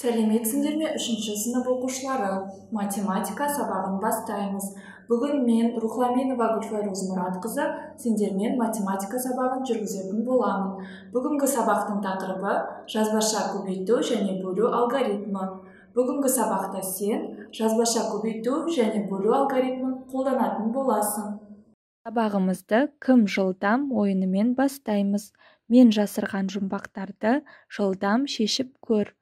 сәлеметсіңдер ме үшінші сынып оқушылары математика сабағын бастаймыз бүгін мен рухламинова гүлфайрuz мұратқызы сендермен математика сабағын жүргізетін боламын бүгінгі сабақтың тақырыбы жазбаша көбейту және бөлу алгоритмі бүгінгі сабақта сен жазбаша көбейту және бөлу алгоритмін қолданатын боласың сабағымызды кім жылдам ойынымен бастаймыз мен жасырған жұмбақтарды жылдам шешіп көр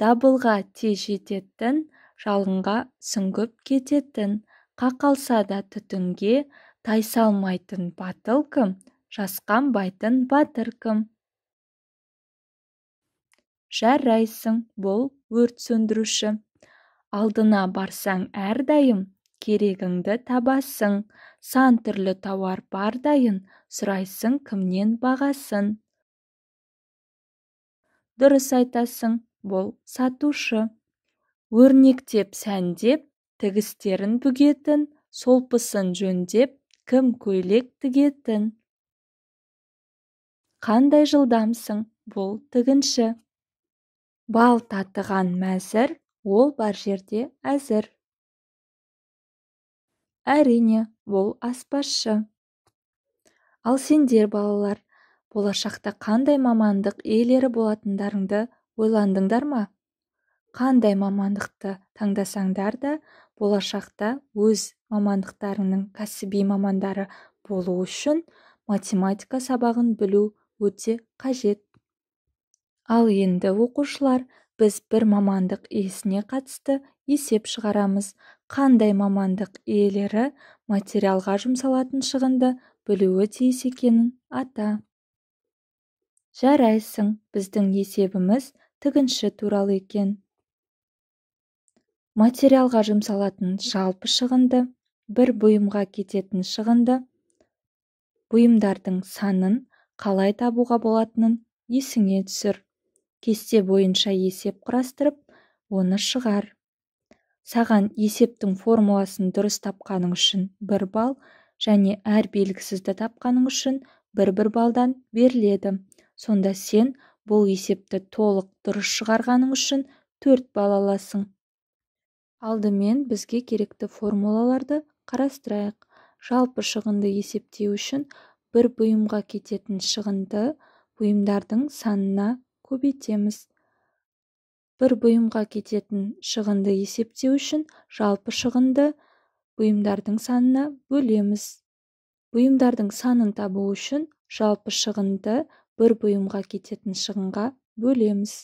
дабылға тез жететін жалынға сүңгіп кететін қақалса да түтінге тайсалмайтын батыл кім жасқанбайтын батыр кім жарайсың бұл өрт сөндіруші алдына барсаң әрдайым керегіңді табасың сан түрлі тауар бар дайын сұрайсың кімнен бағасын дұрыс айтасың бұл сатушы өрнектеп сәндеп тігістерін бүгетін солпысын жөндеп кім көйлек тігетін қандай жылдамсың бұл тігінші бал татыған мәзір ол бар жерде әзір әрине бұл аспазшы ал сендер балалар болашақта қандай мамандық иелері болатындарыңды ойландыңдар ма қандай мамандықты таңдасаңдар да болашақта өз мамандықтарыңның кәсіби мамандары болу үшін математика сабағын білу өте қажет ал енді оқушылар біз бір мамандық иесіне қатысты есеп шығарамыз қандай мамандық иелері материалға жұмсалатын шығынды білуі тиіс екенін ата жарайсың біздің есебіміз тігінші туралы екен материалға жұмсалатын жалпы шығынды бір бұйымға кететін шығынды бұйымдардың санын қалай табуға болатынын есіңе түсір кесте бойынша есеп құрастырып оны шығар саған есептің формуласын дұрыс тапқаның үшін бір бал және әр белгісізді тапқаның үшін бір бір балдан беріледі сонда сен бұл есепті толық дұрыс шығарғаның үшін төрт балл аласың алдымен бізге керекті формулаларды қарастырайық жалпы шығынды есептеу үшін бір бұйымға кететін шығынды бұйымдардың санына көбейтеміз бір бұйымға кететін шығынды есептеу үшін жалпы шығынды бұйымдардың санына бөлеміз бұйымдардың санын табу үшін жалпы шығынды бір бұйымға кететін шығынға бөлеміз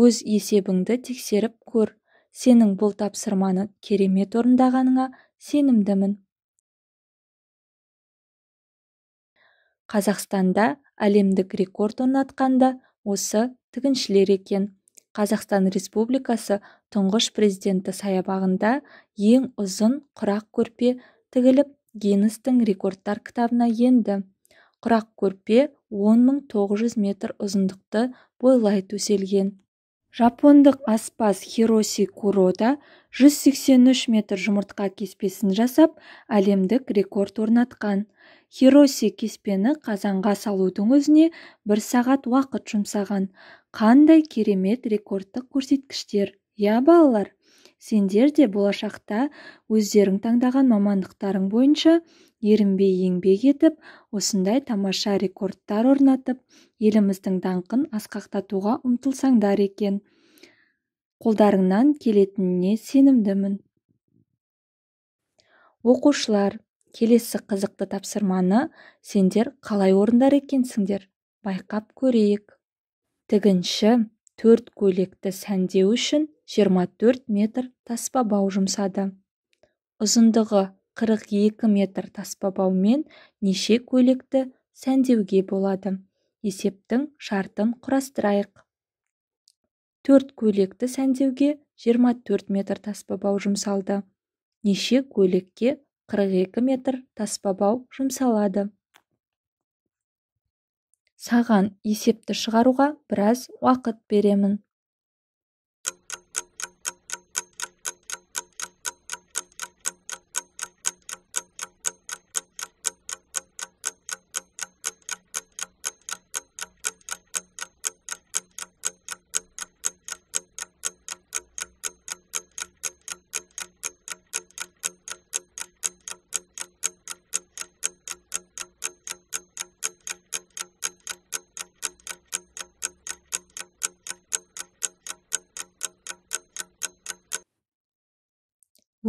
өз есебіңді тексеріп көр сенің бұл тапсырманы керемет орындағаныңа сенімдімін қазақстанда әлемдік рекорд орнатқан да осы тігіншілер екен қазақстан республикасы тұңғыш президенті саябағында ең ұзын құрақ көрпе тігіліп гиннестің рекордтар кітабына енді құрақ көрпе 10.900 метр ұзындықты бойлай төселген жапондық аспаз хироси курода жүз метр жұмыртқа кеспесін жасап әлемдік рекорд орнатқан хироси кеспені қазанға салудың өзіне бір сағат уақыт жұмсаған қандай керемет рекордтық көрсеткіштер иә балалар сендер де болашақта өздерің таңдаған мамандықтарың бойынша ерінбей еңбек етіп осындай тамаша рекордтар орнатып еліміздің даңқын асқақтатуға ұмтылсаңдар екен қолдарыңнан келетініне сенімдімін оқушылар келесі қызықты тапсырманы сендер қалай орындар екенсіңдер байқап көрейік тігінші төрт көйлекті сәндеу үшін 24 метр таспа бау жұмсады ұзындығы 42 метр таспабаумен неше көйлекті сәндеуге болады есептің шартын құрастырайық 4 көйлекті сәндеуге 24 метр таспа бау жұмсалды неше көйлекке 42 метр таспабау бау жұмсалады саған есепті шығаруға біраз уақыт беремін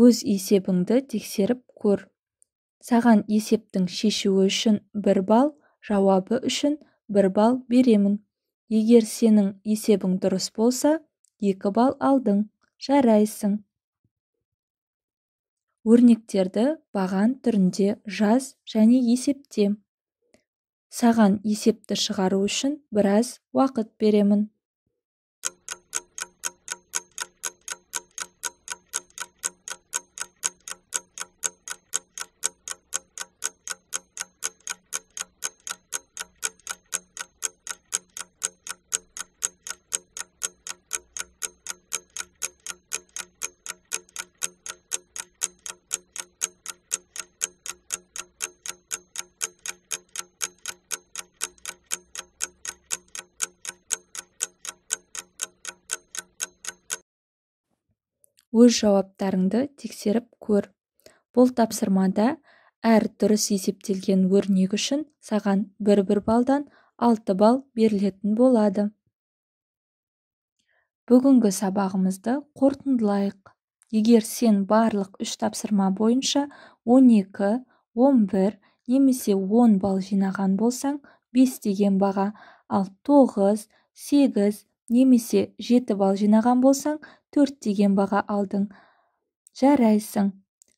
өз есебіңді тексеріп көр саған есептің шешуі үшін бір балл жауабы үшін бір балл беремін егер сенің есебің дұрыс болса екі балл алдың жарайсың өрнектерді баған түрінде жаз және есепте саған есепті шығару үшін біраз уақыт беремін өз жауаптарыңды тексеріп көр бұл тапсырмада әр дұрыс есептелген өрнек үшін саған бір бір балдан алты балл берілетін болады бүгінгі сабағымызды қорытындылайық егер сен барлық үш тапсырма бойынша 12, 11 немесе 10 балл жинаған болсаң 5 деген баға ал 9, 8, немесе жеті балл жинаған болсаң төрт деген баға алдың жарайсың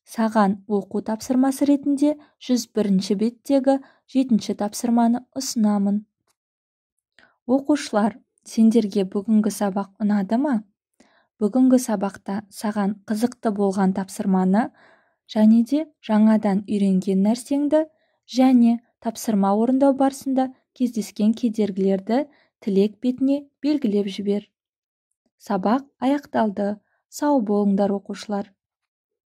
саған оқу тапсырмасы ретінде 101 беттегі жетінші тапсырманы ұсынамын оқушылар сендерге бүгінгі сабақ ұнады ма бүгінгі сабақта саған қызықты болған тапсырманы және де жаңадан үйренген нәрсеңді және тапсырма орындау барысында кездескен кедергілерді тілек бетіне белгілеп жібер сабақ аяқталды сау болыңдар оқушылар